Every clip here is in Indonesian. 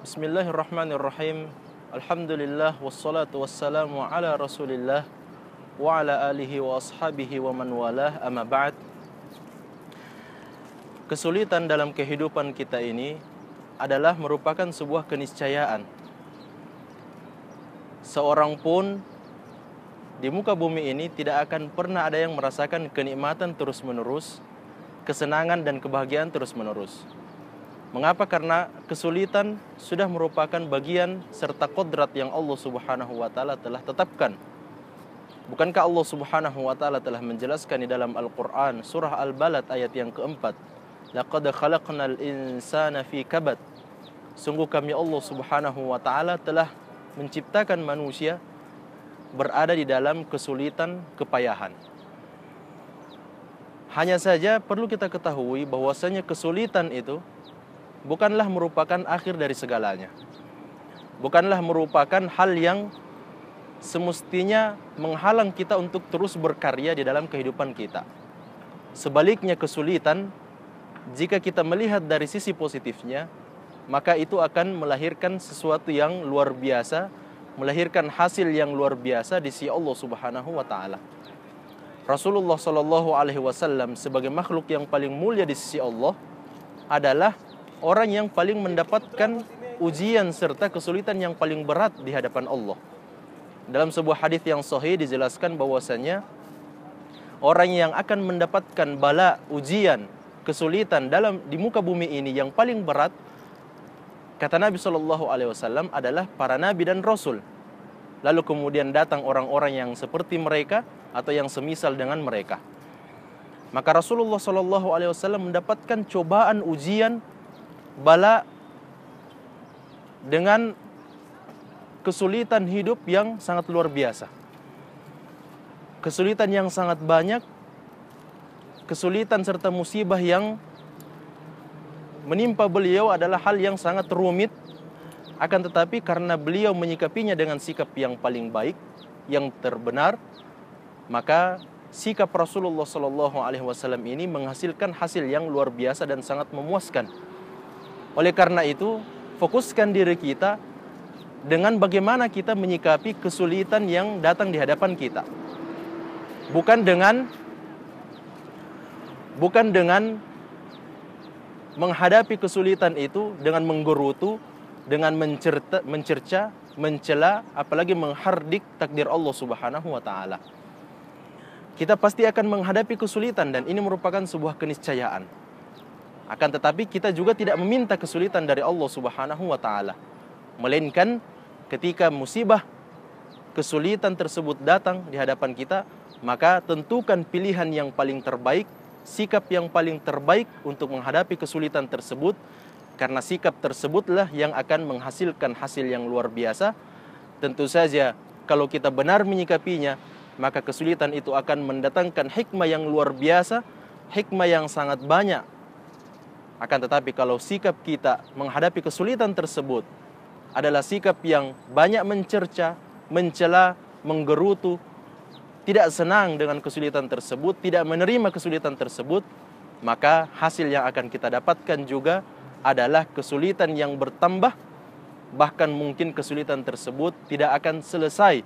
Bismillahirrahmanirrahim. Alhamdulillah wassalatu wassalamu ala Rasulillah wa ala alihi wa ashabihi wa man walah amma ba'd. Kesulitan dalam kehidupan kita ini adalah merupakan sebuah keniscayaan. Seorang pun di muka bumi ini tidak akan pernah ada yang merasakan kenikmatan terus-menerus, kesenangan dan kebahagiaan terus-menerus. Mengapa? Karena kesulitan sudah merupakan bagian serta kodrat yang Allah Subhanahu wa taala telah tetapkan. Bukankah Allah Subhanahu wa taala telah menjelaskan di dalam Al-Qur'an surah Al-Balad ayat yang keempat, "Laqad khalaqnal insana fi kabad." Sungguh kami Allah Subhanahu wa taala telah menciptakan manusia berada di dalam kesulitan, kepayahan. Hanya saja perlu kita ketahui bahwasanya kesulitan itu bukanlah merupakan akhir dari segalanya. Bukanlah merupakan hal yang semestinya menghalang kita untuk terus berkarya di dalam kehidupan kita. Sebaliknya kesulitan jika kita melihat dari sisi positifnya, maka itu akan melahirkan sesuatu yang luar biasa melahirkan hasil yang luar biasa di sisi Allah Subhanahu wa taala. Rasulullah Shallallahu alaihi wasallam sebagai makhluk yang paling mulia di sisi Allah adalah orang yang paling mendapatkan ujian serta kesulitan yang paling berat di hadapan Allah. Dalam sebuah hadis yang sahih dijelaskan bahwasanya orang yang akan mendapatkan bala ujian kesulitan dalam di muka bumi ini yang paling berat Kata Nabi Shallallahu Alaihi Wasallam adalah para nabi dan rasul. Lalu kemudian datang orang-orang yang seperti mereka atau yang semisal dengan mereka. Maka Rasulullah Shallallahu Alaihi Wasallam mendapatkan cobaan ujian bala dengan kesulitan hidup yang sangat luar biasa. Kesulitan yang sangat banyak, kesulitan serta musibah yang menimpa beliau adalah hal yang sangat rumit. Akan tetapi karena beliau menyikapinya dengan sikap yang paling baik, yang terbenar, maka sikap Rasulullah Shallallahu Alaihi Wasallam ini menghasilkan hasil yang luar biasa dan sangat memuaskan. Oleh karena itu, fokuskan diri kita dengan bagaimana kita menyikapi kesulitan yang datang di hadapan kita. Bukan dengan bukan dengan menghadapi kesulitan itu dengan menggerutu, dengan mencerta, mencerca, mencela, apalagi menghardik takdir Allah Subhanahu wa taala. Kita pasti akan menghadapi kesulitan dan ini merupakan sebuah keniscayaan. Akan tetapi kita juga tidak meminta kesulitan dari Allah Subhanahu wa taala, melainkan ketika musibah kesulitan tersebut datang di hadapan kita, maka tentukan pilihan yang paling terbaik sikap yang paling terbaik untuk menghadapi kesulitan tersebut karena sikap tersebutlah yang akan menghasilkan hasil yang luar biasa. Tentu saja kalau kita benar menyikapinya, maka kesulitan itu akan mendatangkan hikmah yang luar biasa, hikmah yang sangat banyak. Akan tetapi kalau sikap kita menghadapi kesulitan tersebut adalah sikap yang banyak mencerca, mencela, menggerutu, tidak senang dengan kesulitan tersebut, tidak menerima kesulitan tersebut, maka hasil yang akan kita dapatkan juga adalah kesulitan yang bertambah, bahkan mungkin kesulitan tersebut tidak akan selesai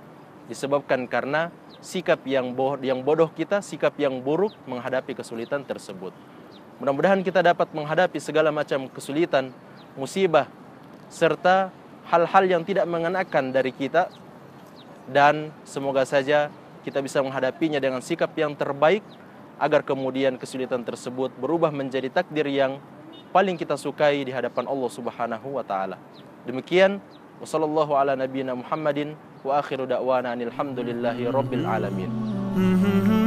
disebabkan karena sikap yang bodoh, yang bodoh kita, sikap yang buruk menghadapi kesulitan tersebut. Mudah-mudahan kita dapat menghadapi segala macam kesulitan, musibah, serta hal-hal yang tidak mengenakan dari kita dan semoga saja kita bisa menghadapinya dengan sikap yang terbaik agar kemudian kesulitan tersebut berubah menjadi takdir yang paling kita sukai di hadapan Allah Subhanahu wa taala. Demikian wasallallahu ala nabiyyina Muhammadin wa akhiru da'wana alhamdulillahi rabbil alamin. Mm-hmm.